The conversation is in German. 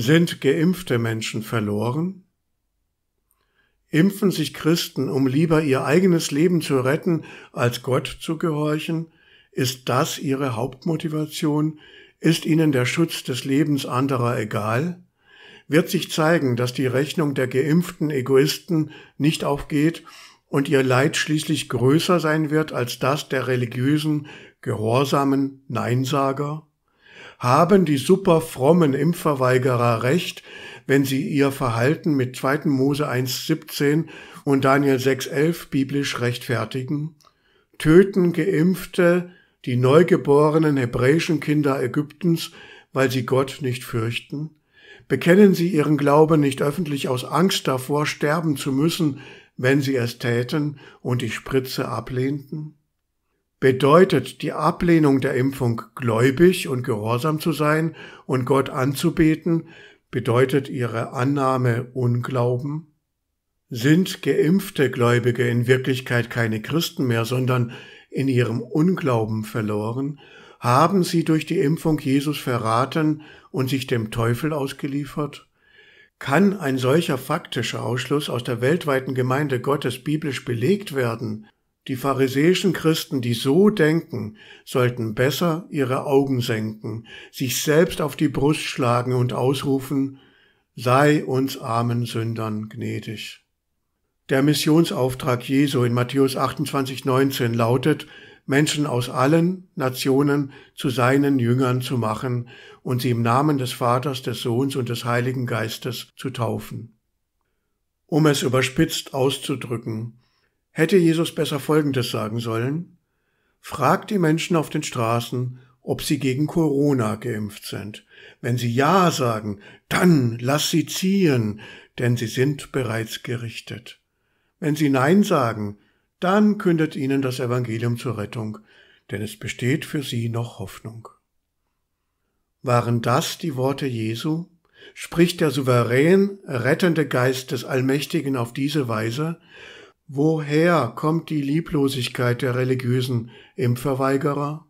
Sind geimpfte Menschen verloren? Impfen sich Christen, um lieber ihr eigenes Leben zu retten, als Gott zu gehorchen? Ist das ihre Hauptmotivation? Ist ihnen der Schutz des Lebens anderer egal? Wird sich zeigen, dass die Rechnung der geimpften Egoisten nicht aufgeht und ihr Leid schließlich größer sein wird als das der religiösen, gehorsamen Neinsager? haben die superfrommen Impfverweigerer recht, wenn sie ihr Verhalten mit 2. Mose 1.17 und Daniel 6.11 biblisch rechtfertigen? Töten Geimpfte die neugeborenen hebräischen Kinder Ägyptens, weil sie Gott nicht fürchten? Bekennen sie ihren Glauben nicht öffentlich aus Angst davor, sterben zu müssen, wenn sie es täten und die Spritze ablehnten? bedeutet die Ablehnung der Impfung gläubig und gehorsam zu sein und Gott anzubeten, bedeutet ihre Annahme Unglauben? Sind geimpfte Gläubige in Wirklichkeit keine Christen mehr, sondern in ihrem Unglauben verloren? Haben sie durch die Impfung Jesus verraten und sich dem Teufel ausgeliefert? Kann ein solcher faktischer Ausschluss aus der weltweiten Gemeinde Gottes biblisch belegt werden? Die pharisäischen Christen, die so denken, sollten besser ihre Augen senken, sich selbst auf die Brust schlagen und ausrufen, sei uns armen Sündern gnädig. Der Missionsauftrag Jesu in Matthäus 28, 19 lautet, Menschen aus allen Nationen zu seinen Jüngern zu machen und sie im Namen des Vaters, des Sohns und des Heiligen Geistes zu taufen. Um es überspitzt auszudrücken, hätte Jesus besser Folgendes sagen sollen. Fragt die Menschen auf den Straßen, ob sie gegen Corona geimpft sind. Wenn sie Ja sagen, dann lass sie ziehen, denn sie sind bereits gerichtet. Wenn sie Nein sagen, dann kündet ihnen das Evangelium zur Rettung, denn es besteht für sie noch Hoffnung. Waren das die Worte Jesu? Spricht der souverän rettende Geist des Allmächtigen auf diese Weise? Woher kommt die Lieblosigkeit der religiösen im Verweigerer?